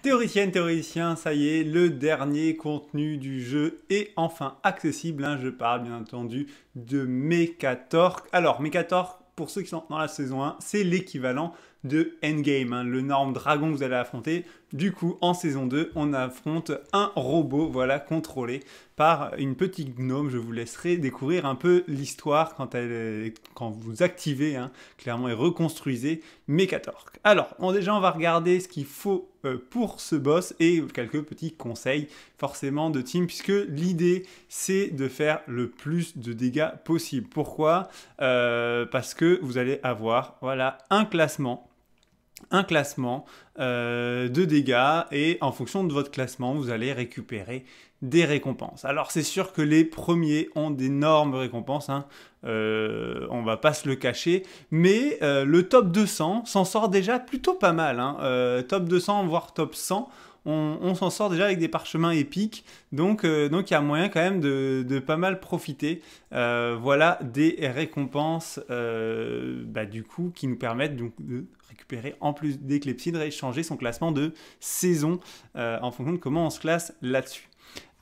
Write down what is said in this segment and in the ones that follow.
Théoricienne, théoricien, ça y est, le dernier contenu du jeu est enfin accessible. Hein. je parle bien entendu de Mechatork. Alors, Mechatork, pour ceux qui sont dans la saison 1, c'est l'équivalent de Endgame, hein. le norme dragon que vous allez affronter. Du coup, en saison 2, on affronte un robot, voilà, contrôlé par une petite gnome. Je vous laisserai découvrir un peu l'histoire quand, elle, quand vous activez, hein, clairement, et reconstruisez Mechatork. Alors, déjà, on va regarder ce qu'il faut euh, pour ce boss et quelques petits conseils, forcément, de team, puisque l'idée, c'est de faire le plus de dégâts possible. Pourquoi euh, Parce que vous allez avoir, voilà, un classement un classement euh, de dégâts et en fonction de votre classement, vous allez récupérer des récompenses. Alors c'est sûr que les premiers ont d'énormes récompenses, On hein. ne euh, on va pas se le cacher, mais euh, le top 200 s'en sort déjà plutôt pas mal. Hein. top 200 voire top 100, on, s'en sort déjà avec des parchemins épiques, donc il y a moyen quand même de, pas mal profiter. voilà des récompenses bah, du coup qui nous permettent donc de récupérer en plus des clepsydres et changer son classement de saison euh, en fonction de comment on se classe là-dessus.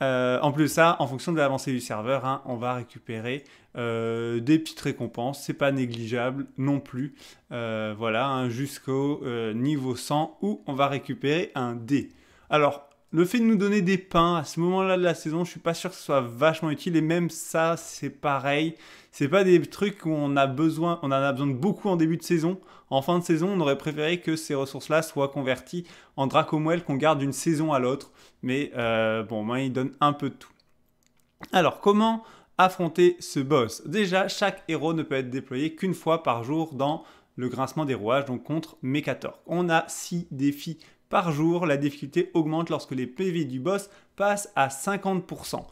Euh, en plus ça, en fonction de l'avancée du serveur, hein, on va récupérer euh, des petites récompenses. C'est pas négligeable non plus. voilà, hein, jusqu'au niveau 100 où on va récupérer un dé. Alors, le fait de nous donner des pains à ce moment-là de la saison, je suis pas sûr que ce soit vachement utile. Et même ça, c'est pareil. C'est pas des trucs où on a besoin, on en a besoin de beaucoup en début de saison. En fin de saison, on aurait préféré que ces ressources-là soient converties en dracomwell qu'on garde d'une saison à l'autre. Mais euh, bon, moi, il donne un peu de tout. Alors, comment affronter ce boss Déjà, chaque héros ne peut être déployé qu'une fois par jour dans le grincement des rouages, donc contre Mekator. On a six défis par jour, la difficulté augmente lorsque les PV du boss passent à 50%.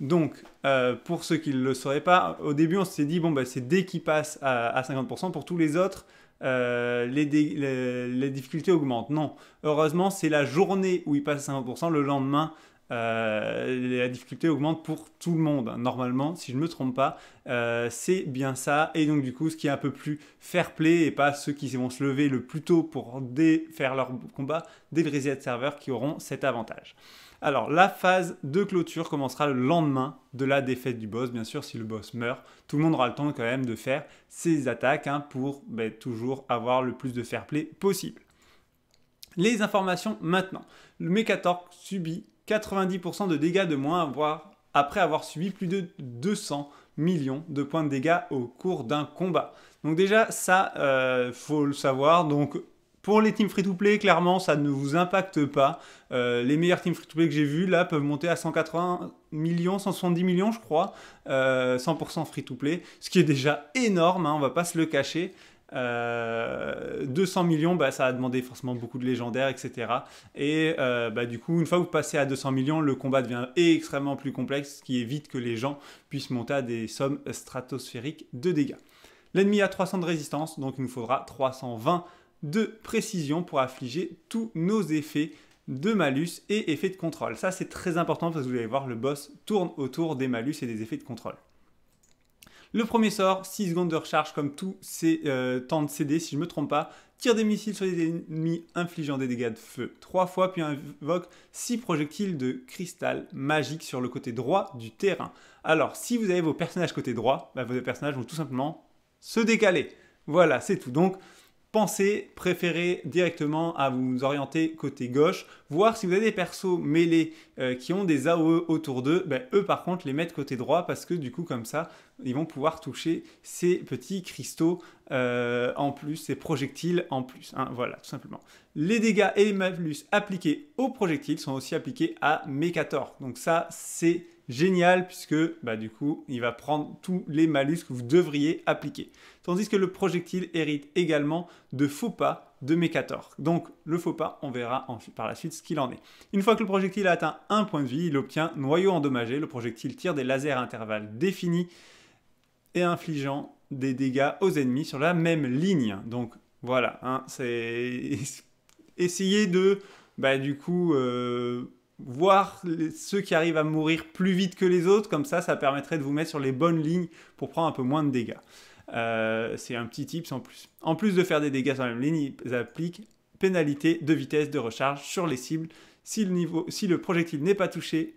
Donc, euh, pour ceux qui ne le sauraient pas, au début, on s'est dit, bon, bah, c'est dès qu'il passe à, 50%, pour tous les autres, euh, les, les, difficultés augmentent. Non, heureusement, c'est la journée où il passe à 50%, le lendemain, euh, la difficulté augmente pour tout le monde. Normalement, si je ne me trompe pas, euh, c'est bien ça. Et donc du coup, ce qui est un peu plus fair play et pas ceux qui vont se lever le plus tôt pour faire leur combat des le de serveur qui auront cet avantage. Alors la phase de clôture commencera le lendemain de la défaite du boss. Bien sûr, si le boss meurt, tout le monde aura le temps quand même de faire ses attaques hein, pour ben, toujours avoir le plus de fair play possible. Les informations maintenant. Le mecator subit 90% de dégâts de moins voire après avoir subi plus de 200 millions de points de dégâts au cours d'un combat. Donc déjà, ça, euh, faut le savoir. Donc pour les teams free-to-play, clairement, ça ne vous impacte pas. Euh, les meilleurs teams free-to-play que j'ai vus, là, peuvent monter à 180 millions, 170 millions, je crois, 100% euh, free-to-play, ce qui est déjà énorme, on hein, on va pas se le cacher. 200 euh, millions, bah, ça a demandé forcément beaucoup de légendaires, etc. Et euh, bah, du coup, une fois que vous passez à 200 millions, le combat devient extrêmement plus complexe, ce qui évite que les gens puissent monter à des sommes stratosphériques de dégâts. L'ennemi a 300 de résistance, donc il nous faudra 320 de précision pour affliger tous nos effets de malus et effets de contrôle. Ça, c'est très important parce que vous allez voir, le boss tourne autour des malus et des effets de contrôle. Le premier sort, 6 secondes de recharge comme tous ces euh, temps de CD si je ne me trompe pas. Tire des missiles sur les ennemis infligeant des dégâts de feu 3 fois, puis invoque 6 projectiles de cristal magique sur le côté droit du terrain. Alors, si vous avez vos personnages côté droit, bah, vos personnages vont tout simplement se décaler. Voilà, c'est tout. Donc, pensez, préférez directement à vous orienter côté gauche, voir si vous avez des persos mêlés euh, qui ont des AOE autour d'eux, ben, eux par contre les mettre côté droit parce que du coup comme ça ils vont pouvoir toucher ces petits cristaux euh, en plus, ces projectiles en plus. Hein, voilà, tout simplement. Les dégâts et les malus appliqués aux projectiles sont aussi appliqués à Mekator. Donc ça, c'est génial puisque bah, du coup il va prendre tous les malus que vous devriez appliquer. Tandis que le projectile hérite également de faux pas de Mekator. Donc le faux pas, on verra par la suite ce qu'il en est. Une fois que le projectile a atteint un point de vie, il obtient noyau endommagé. Le projectile tire des lasers à intervalles définis et infligeant des dégâts aux ennemis sur la même ligne. Donc voilà, hein, c'est essayer de bah, du coup euh, voir ceux qui arrivent à mourir plus vite que les autres, comme ça, ça permettrait de vous mettre sur les bonnes lignes pour prendre un peu moins de dégâts. Euh, c'est un petit tips en plus. En plus de faire des dégâts sur la même ligne, ils appliquent pénalité de vitesse de recharge sur les cibles si le, projectile n'est pas touché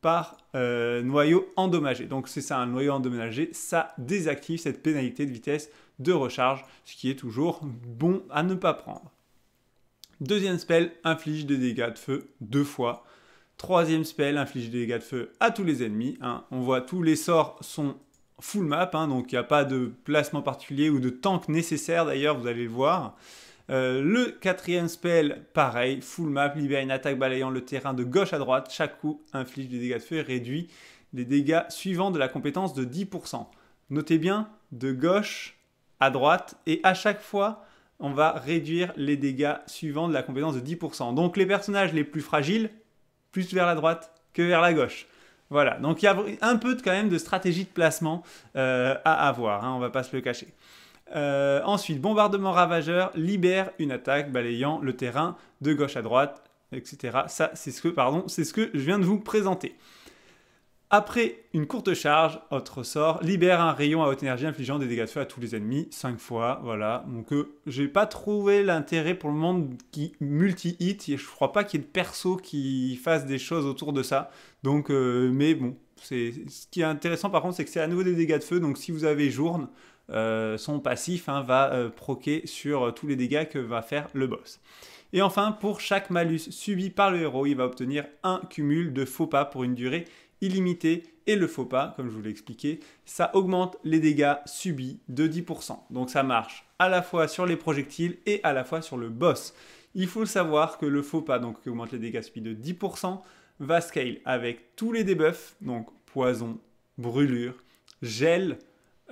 par euh, noyau endommagé. Donc c'est ça, un noyau endommagé, ça désactive cette pénalité de vitesse de recharge, ce qui est toujours bon à ne pas prendre. Deuxième spell, inflige des dégâts de feu deux fois Troisième spell, inflige des dégâts de feu à tous les ennemis. Hein. On voit tous les sorts sont full map, hein, donc il n'y a pas de placement particulier ou de tank nécessaire d'ailleurs, vous allez le voir. Euh, le quatrième spell, pareil, full map, libère une attaque balayant le terrain de gauche à droite. Chaque coup inflige des dégâts de feu et réduit les dégâts suivants de la compétence de 10%. Notez bien, de gauche à droite, et à chaque fois, on va réduire les dégâts suivants de la compétence de 10%. Donc les personnages les plus fragiles, plus vers la droite que vers la gauche. Voilà, donc il y a un peu de, quand même de stratégie de placement euh, à avoir, on hein, on va pas se le cacher. Euh, ensuite, bombardement ravageur libère une attaque balayant le terrain de gauche à droite, etc. Ça, c'est ce que, pardon, c'est ce que je viens de vous présenter. Après une courte charge, autre sort, libère un rayon à haute énergie infligeant des dégâts de feu à tous les ennemis 5 fois. Voilà, donc je euh, j'ai pas trouvé l'intérêt pour le monde qui multi-hit et je crois pas qu'il y ait de perso qui fasse des choses autour de ça. Donc, euh, mais bon, c'est ce qui est intéressant par contre, c'est que c'est à nouveau des dégâts de feu. Donc si vous avez Journe, euh, son passif hein, va proquer sur tous les dégâts que va faire le boss. Et enfin, pour chaque malus subi par le héros, il va obtenir un cumul de faux pas pour une durée illimité et le faux pas, comme je vous l'ai expliqué, ça augmente les dégâts subis de 10%. Donc ça marche à la fois sur les projectiles et à la fois sur le boss. Il faut savoir que le faux pas, donc qui augmente les dégâts subis de 10%, va scale avec tous les debuffs, donc poison, brûlure, gel,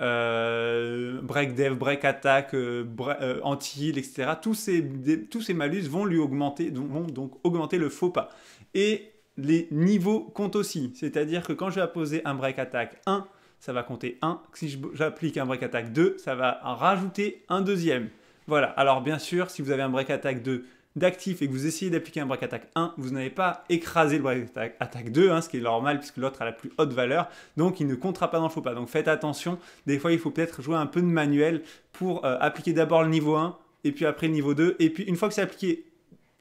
euh, break dev, break attack, euh, euh, anti-heal, etc. Tous ces, tous ces malus vont lui augmenter, vont donc augmenter le faux pas. Et les niveaux comptent aussi. C'est-à-dire que quand je vais apposer un break attack 1, ça va compter 1. Si j'applique un break attack 2, ça va rajouter un deuxième. Voilà. Alors bien sûr, si vous avez un break attack 2 d'actif et que vous essayez d'appliquer un break attack 1, vous n'avez pas écrasé le break attack, 2, hein, ce qui est normal puisque l'autre a la plus haute valeur, donc il ne comptera pas dans le faux pas. Donc faites attention, des fois il faut peut-être jouer un peu de manuel pour euh, appliquer d'abord le niveau 1, et puis après le niveau 2, et puis une fois que c'est appliqué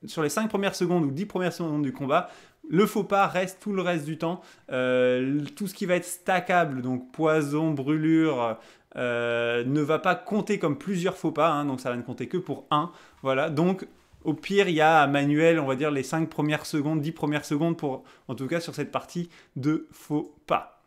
sur les 5 premières secondes ou 10 premières secondes du combat, le faux pas reste tout le reste du temps. Euh, tout ce qui va être stackable, donc poison, brûlure, euh, ne va pas compter comme plusieurs faux pas, hein, donc ça va ne compter que pour un. Voilà, donc au pire, il y a manuel, on va dire, les 5 premières secondes, 10 premières secondes pour, en tout cas, sur cette partie de faux pas.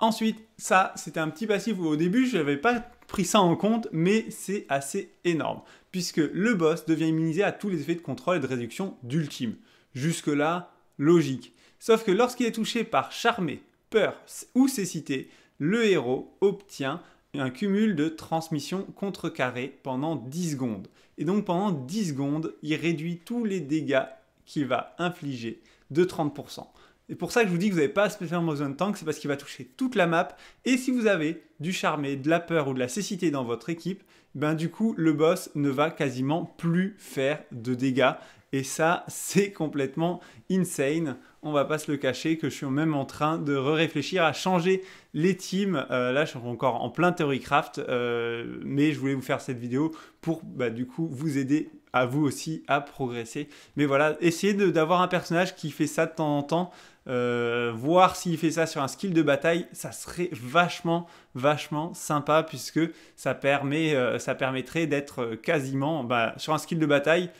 Ensuite, ça, c'était un petit passif où au début, je n'avais pas pris ça en compte, mais c'est assez énorme, puisque le boss devient immunisé à tous les effets de contrôle et de réduction d'ultime. Jusque-là, logique. Sauf que lorsqu'il est touché par charmé, peur ou cécité, le héros obtient un cumul de transmission contrecarré pendant 10 secondes. Et donc pendant 10 secondes, il réduit tous les dégâts qu'il va infliger de 30%. Et pour ça que je vous dis que vous n'avez pas se spécialement besoin de tank, c'est parce qu'il va toucher toute la map. Et si vous avez du charmé, de la peur ou de la cécité dans votre équipe, ben du coup le boss ne va quasiment plus faire de dégâts. Et ça, c'est complètement insane. On va pas se le cacher que je suis même en train de réfléchir à changer les teams. Euh, là, je suis encore en plein Theorycraft, euh, mais je voulais vous faire cette vidéo pour bah, du coup vous aider à vous aussi à progresser. Mais voilà, essayez d'avoir un personnage qui fait ça de temps en temps. Euh, voir s'il fait ça sur un skill de bataille, ça serait vachement, vachement sympa puisque ça, permet, euh, ça permettrait d'être euh, quasiment bah, sur un skill de bataille.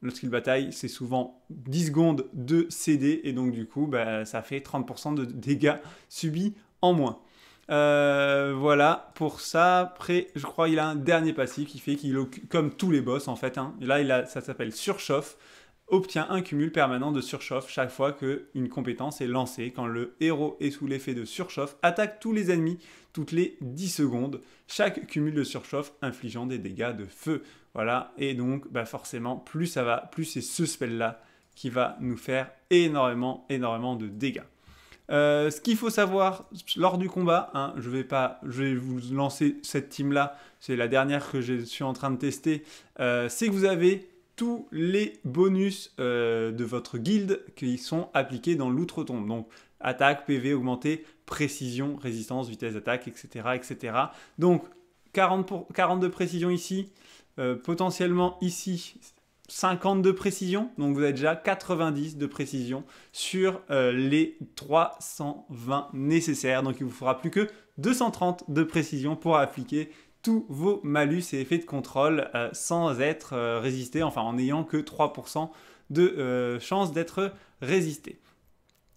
Le skill de bataille, c'est souvent 10 secondes de CD et donc du coup, bah, ça fait 30% de dégâts subis en moins. Euh, voilà, pour ça, après, je crois qu'il a un dernier passif qui fait qu'il, comme tous les boss en fait, hein. là a, ça s'appelle surchauffe, obtient un cumul permanent de surchauffe chaque fois qu'une compétence est lancée. Quand le héros est sous l'effet de surchauffe, attaque tous les ennemis toutes les 10 secondes, chaque cumul de surchauffe infligeant des dégâts de feu. Voilà, et donc bah, forcément, plus ça va, plus c'est ce spell-là qui va nous faire énormément, énormément de dégâts. Euh, ce qu'il faut savoir lors du combat, hein, je, vais pas, je vais vous lancer cette team-là, c'est la dernière que je suis en train de tester, euh, c'est que vous avez tous les bonus euh, de votre guilde qui sont appliqués dans l'outre-tombe. Donc attaque, PV augmenté, précision, résistance, vitesse d'attaque, etc., etc. Donc 40 pour, 42 précision ici, potentiellement ici, 50 de précision, donc vous avez déjà 90 de précision sur euh, les 320 nécessaires. Donc il vous faudra plus que 230 de précision pour appliquer tous vos malus et effets de contrôle euh, sans être euh, résisté, enfin en n'ayant que 3% de chance d'être résisté.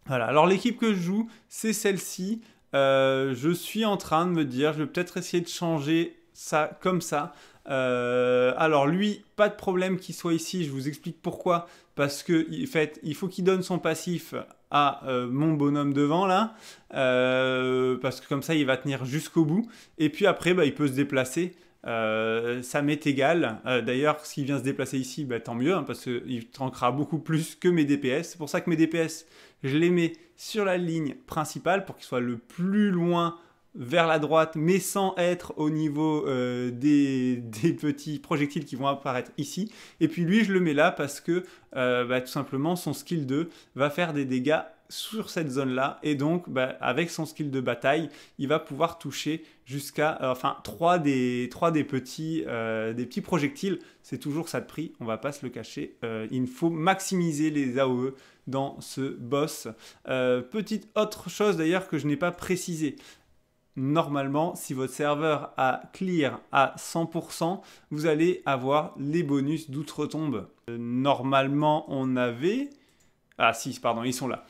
Voilà, alors l'équipe que je joue, c'est celle-ci. je suis en train de me dire, je vais peut-être essayer de changer ça comme ça. Euh, alors lui, pas de problème qu'il soit ici, je vous explique pourquoi. Parce que fait, il faut qu'il donne son passif à euh, mon bonhomme devant là, euh, parce que comme ça il va tenir jusqu'au bout, et puis après bah, il peut se déplacer. ça m'est égal. D'ailleurs, s'il vient se déplacer ici, bah, tant mieux, hein, parce qu'il tankera beaucoup plus que mes DPS. C'est pour ça que mes DPS, je les mets sur la ligne principale pour qu'il soit le plus loin vers la droite, mais sans être au niveau euh, des, petits projectiles qui vont apparaître ici. Et puis lui, je le mets là parce que euh, bah, tout simplement, son skill 2 va faire des dégâts sur cette zone-là. Et donc, bah, avec son skill de bataille, il va pouvoir toucher jusqu'à... Euh, enfin, 3 des, 3 des, petits, des petits projectiles. C'est toujours ça de prix, on va pas se le cacher. il faut maximiser les AOE dans ce boss. petite autre chose d'ailleurs que je n'ai pas précisé normalement, si votre serveur a clear à 100%, vous allez avoir les bonus d'outre-tombe. Euh, normalement, on avait... Ah si, pardon, ils sont là.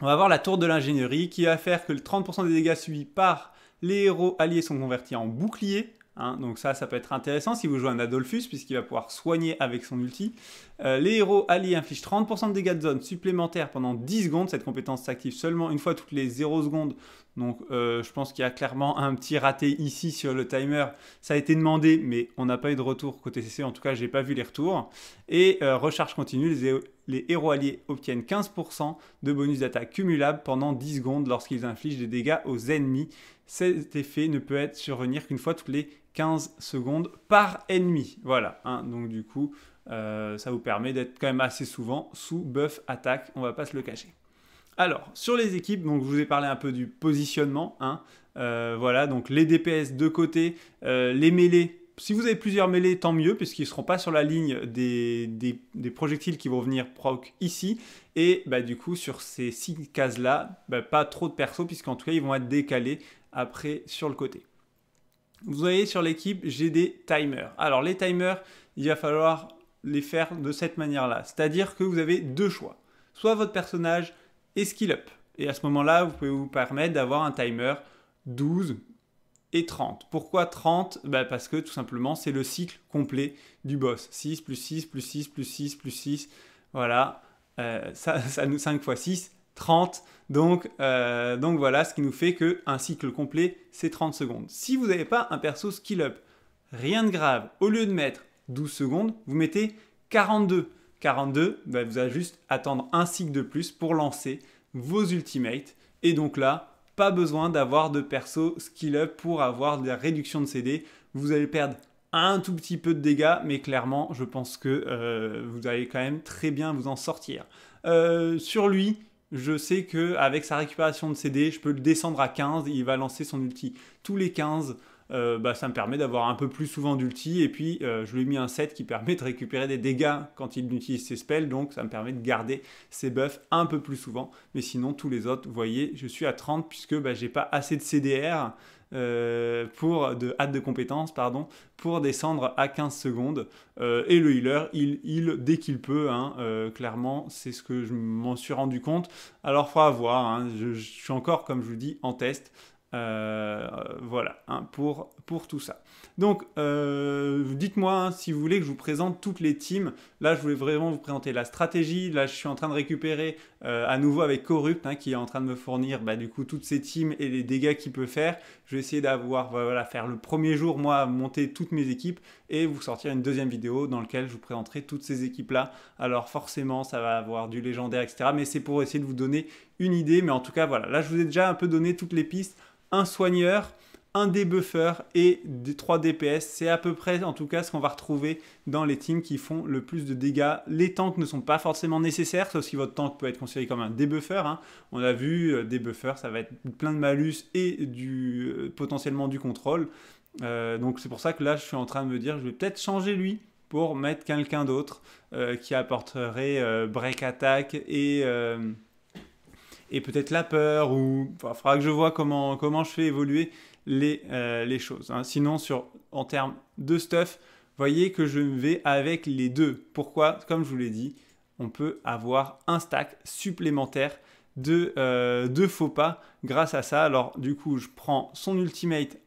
On va voir la tour de l'ingénierie qui va faire que le 30% des dégâts subis par les héros alliés sont convertis en bouclier Hein, donc ça, ça peut être intéressant si vous jouez un Adolphus, puisqu'il va pouvoir soigner avec son ulti. Euh, les héros alliés infligent 30% de dégâts de zone supplémentaires pendant 10 secondes. Cette compétence s'active seulement une fois toutes les 0 secondes. Donc euh, je pense qu'il y a clairement un petit raté ici sur le timer. Ça a été demandé, mais on n'a pas eu de retour côté CC. En tout cas, je n'ai pas vu les retours. Et euh, recharge continue, les, les héros alliés obtiennent 15% de bonus d'attaque cumulable pendant 10 secondes lorsqu'ils infligent des dégâts aux ennemis cet effet ne peut être survenir qu'une fois toutes les 15 secondes par ennemi. Voilà, hein. donc du coup, euh, ça vous permet d'être quand même assez souvent sous buff attaque, on va pas se le cacher. Alors, sur les équipes, donc je vous ai parlé un peu du positionnement. Hein. Euh, voilà, donc les DPS de côté, euh, les mêlées. Si vous avez plusieurs mêlées, tant mieux, puisqu'ils ne seront pas sur la ligne des, projectiles qui vont venir proc ici. Et bah, du coup, sur ces six cases-là, bah, pas trop de persos, puisqu'en tout cas, ils vont être décalés après sur le côté. Vous voyez sur l'équipe, j'ai des timers. Alors les timers, il va falloir les faire de cette manière-là. C'est-à-dire que vous avez deux choix. Soit votre personnage est skill up. Et à ce moment-là, vous pouvez vous permettre d'avoir un timer 12 et 30. Pourquoi 30 bah, Parce que tout simplement, c'est le cycle complet du boss. 6 plus 6 plus 6 plus 6 plus 6. Voilà. Euh, ça, ça nous 5 x 6, 30. Donc, euh, donc voilà, ce qui nous fait qu'un cycle complet, c'est 30 secondes. Si vous n'avez pas un perso skill up, rien de grave. Au lieu de mettre 12 secondes, vous mettez 42. 42, bah, vous allez juste attendre un cycle de plus pour lancer vos ultimates. Et donc là, pas besoin d'avoir de perso skill up pour avoir de la réduction de CD. Vous allez perdre un tout petit peu de dégâts, mais clairement, je pense que euh, vous allez quand même très bien vous en sortir. Euh, sur lui, je sais que avec sa récupération de CD, je peux le descendre à 15 il va lancer son ulti tous les 15. Euh, bah, ça me permet d'avoir un peu plus souvent d'ulti et puis euh, je lui ai mis un set qui permet de récupérer des dégâts quand il utilise ses spells donc ça me permet de garder ses buffs un peu plus souvent mais sinon tous les autres vous voyez je suis à 30 puisque bah, j'ai pas assez de CDR euh, pour de hâte de compétence pardon pour descendre à 15 secondes euh, et le healer il heal dès qu'il peut hein, euh, clairement c'est ce que je m'en suis rendu compte alors faut avoir hein, je, suis encore comme je vous dis en test voilà hein, pour pour tout ça. Donc, euh, dites-moi hein, si vous voulez que je vous présente toutes les teams. Là, je voulais vraiment vous présenter la stratégie. Là, je suis en train de récupérer euh, à nouveau avec Corrupt, hein, qui est en train de me fournir bah, du coup toutes ces teams et les dégâts qu'il peut faire. Je vais essayer d'avoir, bah, voilà, faire le premier jour, moi, monter toutes mes équipes et vous sortir une deuxième vidéo dans laquelle je vous présenterai toutes ces équipes-là. Alors, forcément, ça va avoir du légendaire, etc. Mais c'est pour essayer de vous donner une idée. Mais en tout cas, voilà, là, je vous ai déjà un peu donné toutes les pistes. Un soigneur, un débuffer et 3 DPS. C'est à peu près en tout cas ce qu'on va retrouver dans les teams qui font le plus de dégâts. Les tanks ne sont pas forcément nécessaires, sauf si votre tank peut être considéré comme un débuffer. Hein. On a vu, euh, des ça va être plein de malus et du, euh, potentiellement du contrôle. Euh, donc c'est pour ça que là je suis en train de me dire je vais peut-être changer lui pour mettre quelqu'un d'autre qui apporterait break attack et, et peut-être la peur ou il faudra que je vois comment, comment je fais évoluer euh, les, choses. Hein. Sinon, sur, en termes de stuff, voyez que je vais avec les deux. Pourquoi Comme je vous l'ai dit, on peut avoir un stack supplémentaire de, euh, de faux pas grâce à ça. Alors du coup, je prends son ultimate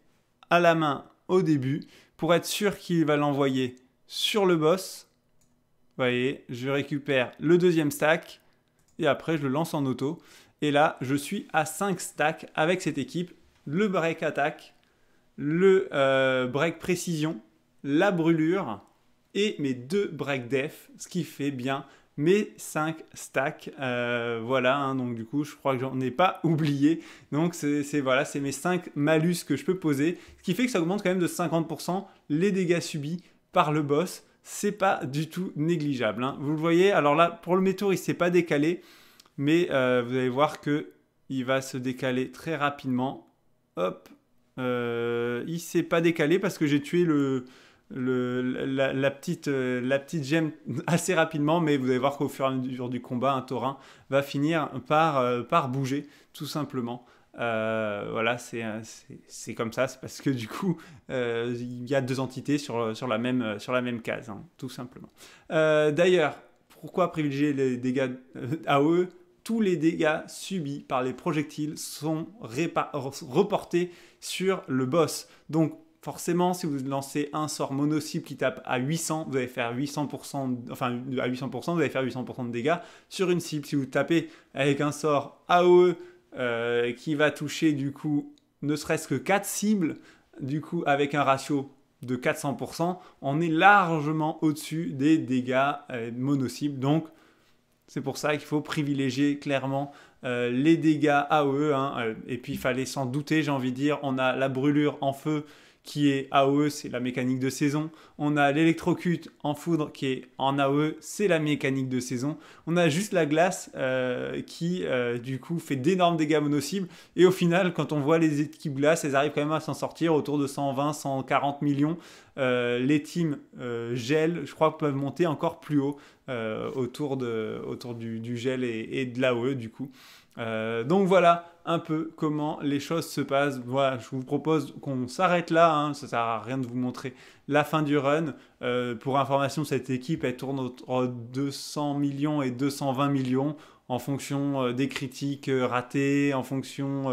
à la main au début pour être sûr qu'il va l'envoyer sur le boss. Vous voyez, je récupère le deuxième stack et après je le lance en auto. Et là, je suis à 5 stacks avec cette équipe le break attaque, le euh, break précision, la brûlure et mes deux break def, ce qui fait bien mes cinq stacks. Euh, voilà, hein, donc du coup, je crois que j'en ai pas oublié. Donc c'est voilà, c'est mes cinq malus que je peux poser, ce qui fait que ça augmente quand même de 50% les dégâts subis par le boss. C'est pas du tout négligeable. Hein. Vous le voyez, alors là, pour le métour, il s'est pas décalé, mais euh, vous allez voir que il va se décaler très rapidement hop, euh, il s'est pas décalé parce que j'ai tué le, la, petite, euh, la petite gemme assez rapidement, mais vous allez voir qu'au fur et à mesure du combat, un taurin va finir par, euh, par bouger, tout simplement. Euh, voilà, c'est comme ça, c'est parce que du coup, il y a deux entités sur, sur, la, même, sur la même case, hein, tout simplement. D'ailleurs, pourquoi privilégier les dégâts à eux tous les dégâts subis par les projectiles sont reportés sur le boss. Donc forcément, si vous lancez un sort mono-cible qui tape à 800, vous allez faire 800%, enfin à 800%, vous allez faire 800% de dégâts sur une cible. Si vous tapez avec un sort AOE euh, qui va toucher du coup ne serait-ce que 4 cibles, du coup avec un ratio de 400%, on est largement au-dessus des dégâts euh, mono Donc c'est pour ça qu'il faut privilégier clairement euh, les dégâts à eux. Hein, euh, et puis il fallait s'en douter, j'ai envie de dire. On a la brûlure en feu qui est AOE, c'est la mécanique de saison. On a l'électrocute en foudre qui est en AOE, c'est la mécanique de saison. On a juste la glace euh, qui, euh, du coup, fait d'énormes dégâts mono-cibles. Et au final, quand on voit les équipes glace, elles arrivent quand même à s'en sortir autour de 120, 140 millions. Euh, les teams gel, je crois, peuvent monter encore plus haut autour, de, autour du, gel et, et de l'AOE, du coup. donc voilà, un peu comment les choses se passent. Voilà, je vous propose qu'on s'arrête là, hein. ça sert à rien de vous montrer la fin du run. Euh, pour information, cette équipe, elle tourne entre 200 millions et 220 millions en fonction euh, des critiques euh, ratées, en fonction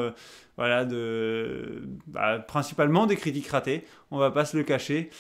voilà de bah, principalement des critiques ratées. On va pas se le cacher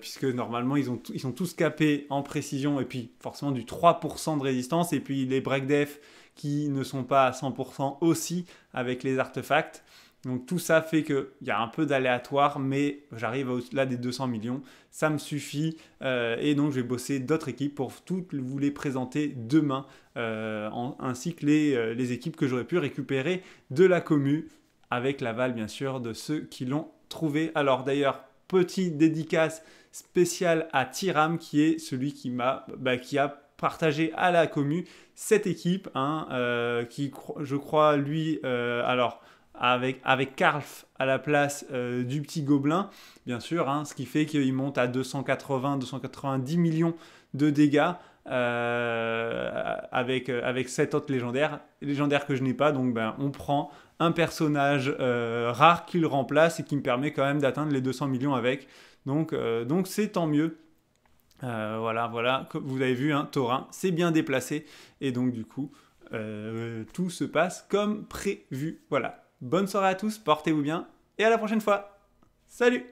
puisque normalement ils ont ils sont tous capés en précision et puis forcément du 3% de résistance et puis les break def qui ne sont pas à 100% aussi avec les artefacts. Donc tout ça fait qu'il y a un peu d'aléatoire, mais j'arrive au-delà des 200 millions, ça me suffit, euh, et donc je vais bosser d'autres équipes pour toutes vous les présenter demain, euh, ainsi que euh, les, équipes que j'aurais pu récupérer de la commu, avec l'aval bien sûr de ceux qui l'ont trouvé. Alors d'ailleurs, petit dédicace spécial à Tiram, qui est celui qui m'a, bah, qui a partager à la commu cette équipe hein, euh, qui, je crois, lui, euh, alors avec, avec Karlf à la place euh, du petit gobelin, bien sûr, hein, ce qui fait qu'il monte à 280-290 millions de dégâts. avec, avec cette légendaire, légendaire légendaire que je n'ai pas, donc ben, on prend un personnage rare qu'il remplace et qui me permet quand même d'atteindre les 200 millions avec. Donc donc c'est tant mieux euh, voilà, voilà, comme vous avez vu, un hein, Taurin s'est bien déplacé et donc du coup, euh, tout se passe comme prévu. Voilà. Bonne soirée à tous, portez-vous bien et à la prochaine fois. Salut